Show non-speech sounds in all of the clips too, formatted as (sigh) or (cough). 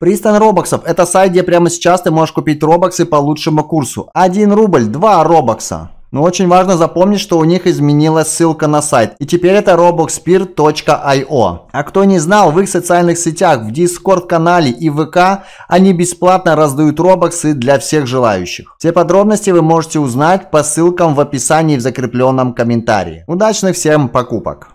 Пристань робоксов – это сайт, где прямо сейчас ты можешь купить робоксы по лучшему курсу. 1 рубль, 2 робокса. Но очень важно запомнить, что у них изменилась ссылка на сайт. И теперь это roboxpeer.io. А кто не знал, в их социальных сетях, в Discord-канале и ВК они бесплатно раздают робоксы для всех желающих. Все подробности вы можете узнать по ссылкам в описании в закрепленном комментарии. Удачных всем покупок!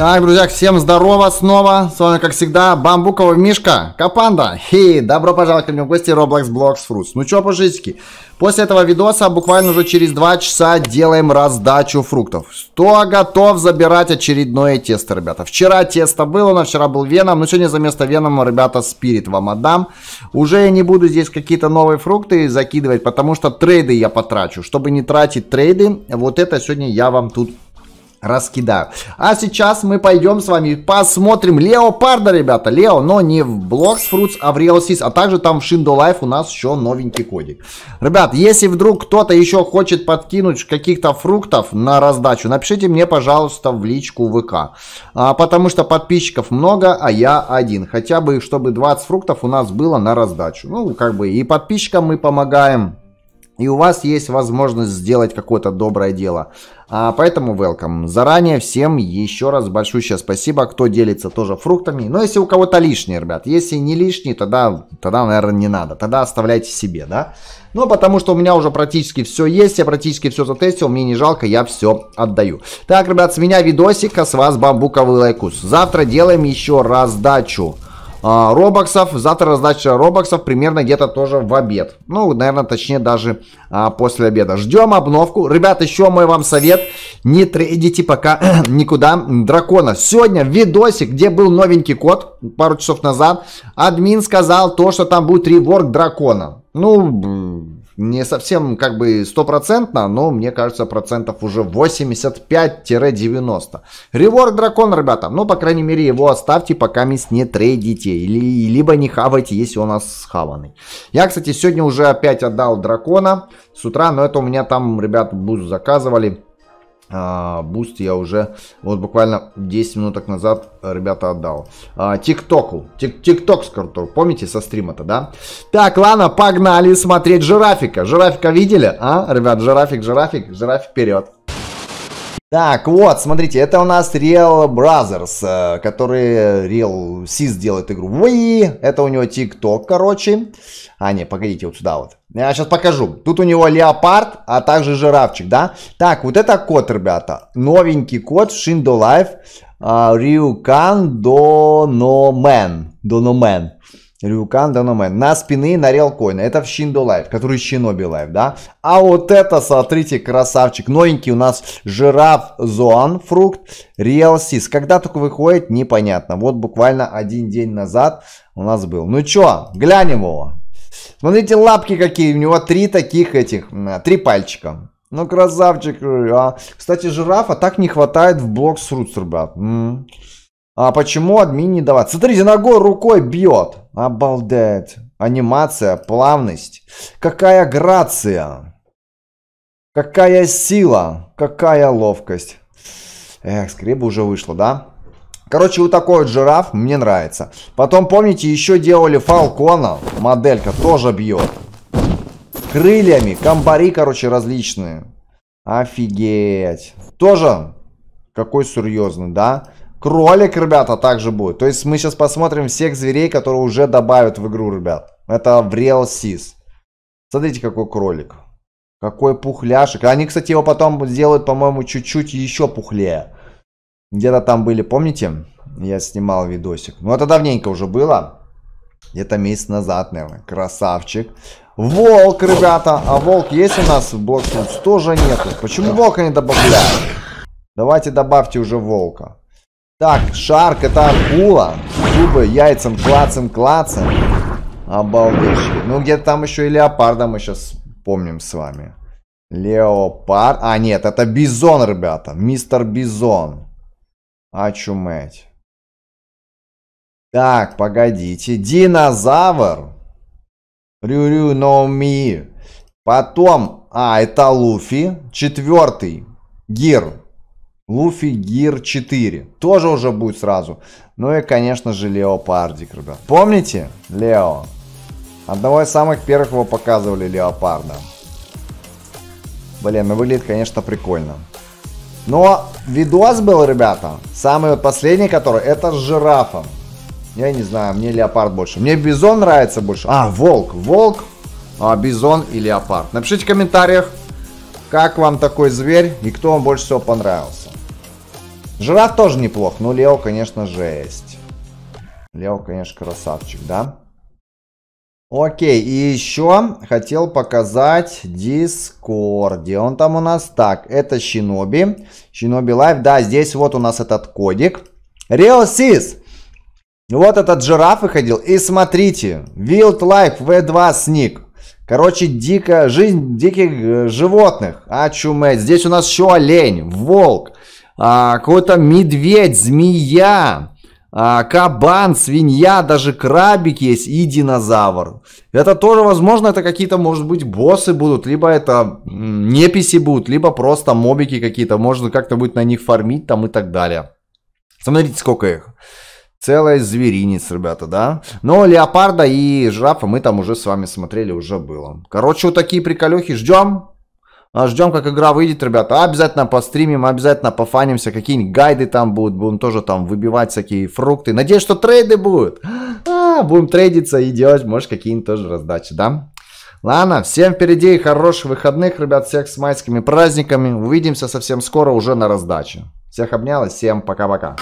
Так, друзья, всем здорово снова. С вами, как всегда, Бамбуковый Мишка, Капанда. Хей, добро пожаловать ко мне в гости Roblox Blocks Fruits. Ну что по пушистики, после этого видоса буквально уже через 2 часа делаем раздачу фруктов. Кто готов забирать очередное тесто, ребята. Вчера тесто было, на вчера был Веном, но сегодня за место Венома, ребята, Спирит вам отдам. Уже я не буду здесь какие-то новые фрукты закидывать, потому что трейды я потрачу. Чтобы не тратить трейды, вот это сегодня я вам тут раскидаю. А сейчас мы пойдем с вами посмотрим Леопарда, ребята. Лео, но не в Blocks Fruits, а в Realsys, а также там в Shindo Life у нас еще новенький кодик. Ребят, если вдруг кто-то еще хочет подкинуть каких-то фруктов на раздачу, напишите мне, пожалуйста, в личку ВК. А, потому что подписчиков много, а я один. Хотя бы, чтобы 20 фруктов у нас было на раздачу. Ну, как бы и подписчикам мы помогаем, и у вас есть возможность сделать какое-то доброе дело. А, поэтому welcome. Заранее всем еще раз большое спасибо, кто делится тоже фруктами. Но если у кого-то лишний, ребят, если не лишний, тогда, тогда, наверное, не надо. Тогда оставляйте себе, да? Ну, потому что у меня уже практически все есть, я практически все затестил, мне не жалко, я все отдаю. Так, ребят, с меня видосик, а с вас бамбуковый лайкус. Завтра делаем еще раздачу а, робоксов. Завтра раздача робоксов примерно где-то тоже в обед. Ну, наверное, точнее даже а, после обеда. Ждем обновку. Ребят, еще мой вам совет. Не трейдите пока (clears throat) никуда дракона. Сегодня видосик, где был новенький код пару часов назад. Админ сказал то, что там будет реворк дракона. Ну, не совсем как бы стопроцентно, но мне кажется процентов уже 85-90. Реворк дракон, ребята, ну по крайней мере его оставьте, пока мисс не трейдите, или, либо не хавайте, если он у нас схаванный. Я, кстати, сегодня уже опять отдал дракона с утра, но это у меня там, ребят, бузу заказывали. А, буст я уже вот буквально 10 минуток назад, э, ребята, отдал. А, Тиктоку. Тикток скорпор. Помните со стрима-то, да? Так, ладно, погнали смотреть жирафика. Жирафика видели? А, ребят, жирафик, жирафик, жирафик вперед. Так, вот, смотрите, это у нас Real Brothers, э, который Real Sis делает игру. Уи, это у него TikTok, короче. А, не, погодите, вот сюда вот. Я сейчас покажу. Тут у него леопард, а также жирафчик, да? Так, вот это кот, ребята. Новенький кот Shindo Life. Э, Рюкан Дономен. Дономен. Рюкан Даномен. Ну, на спины на релкоина. Это в Шиндо Лайф, который Шиноби Лайф, да? А вот это, смотрите, красавчик. Новенький у нас жираф Зоан фрукт. Риэлсис. Когда только выходит, непонятно. Вот буквально один день назад у нас был. Ну чё, глянем его. Смотрите, лапки какие. У него три таких этих, три пальчика. Ну, красавчик. А. Кстати, жирафа так не хватает в блок с Рутсер, брат. М -м. А почему админ не давать? Смотрите, ногой рукой бьет. Обалдеть. Анимация, плавность. Какая грация. Какая сила. Какая ловкость. Эх, скорее уже вышло, да? Короче, вот такой вот жираф мне нравится. Потом, помните, еще делали фалкона. Моделька тоже бьет. Крыльями. Комбари, короче, различные. Офигеть. Тоже какой серьезный, да? Кролик, ребята, также будет. То есть мы сейчас посмотрим всех зверей, которые уже добавят в игру, ребят. Это в Real Seas. Смотрите, какой кролик. Какой пухляшек. Они, кстати, его потом сделают, по-моему, чуть-чуть еще пухлее. Где-то там были, помните? Я снимал видосик. Ну, это давненько уже было. Где-то месяц назад, наверное. Красавчик. Волк, ребята. А волк есть у нас в Блоксунс? Тоже нету. Почему волка не добавляют? Давайте добавьте уже волка. Так, шарк это акула. Зубы яйцем клацем-клацем. Обалдеть. Ну, где-то там еще и леопарда мы сейчас помним с вами. Леопард. А, нет, это бизон, ребята. Мистер Бизон. Очуметь. Так, погодите. Динозавр. Рюрю но ми. Потом, а, это Луфи. Четвертый. Гир. Луфи Гир 4. Тоже уже будет сразу. Ну и, конечно же, Леопардик, ребят. Помните? Лео. Одного из самых первых его показывали Леопарда. Блин, ну выглядит, конечно, прикольно. Но видос был, ребята, самый вот последний, который, это с жирафом. Я не знаю, мне леопард больше. Мне бизон нравится больше. А, волк. Волк, а, бизон и леопард. Напишите в комментариях, как вам такой зверь и кто вам больше всего понравился. Жираф тоже неплох, но Лео, конечно, жесть. Лео, конечно, красавчик, да? Окей, и еще хотел показать Discord, Дискорде. Он там у нас так. Это Шиноби. Шиноби Лайв. Да, здесь вот у нас этот кодик. Реосис. Вот этот жираф выходил. И смотрите. Wild Life V2 Sneak. Короче, дикая жизнь диких э, животных. А чумет. Здесь у нас еще олень, волк а, какой-то медведь, змея, а, кабан, свинья, даже крабик есть и динозавр. Это тоже, возможно, это какие-то, может быть, боссы будут, либо это неписи будут, либо просто мобики какие-то, можно как-то будет на них фармить там и так далее. Смотрите, сколько их. Целая зверинец, ребята, да? Но леопарда и жирафа мы там уже с вами смотрели, уже было. Короче, вот такие приколехи ждем. А ждем, как игра выйдет, ребята. Обязательно постримим, обязательно пофанимся. Какие-нибудь гайды там будут. Будем тоже там выбивать всякие фрукты. Надеюсь, что трейды будут. А, будем трейдиться и делать, может, какие-нибудь тоже раздачи, да? Ладно, всем впереди хороших выходных, ребят, всех с майскими праздниками. Увидимся совсем скоро уже на раздаче. Всех обнял и всем пока-пока.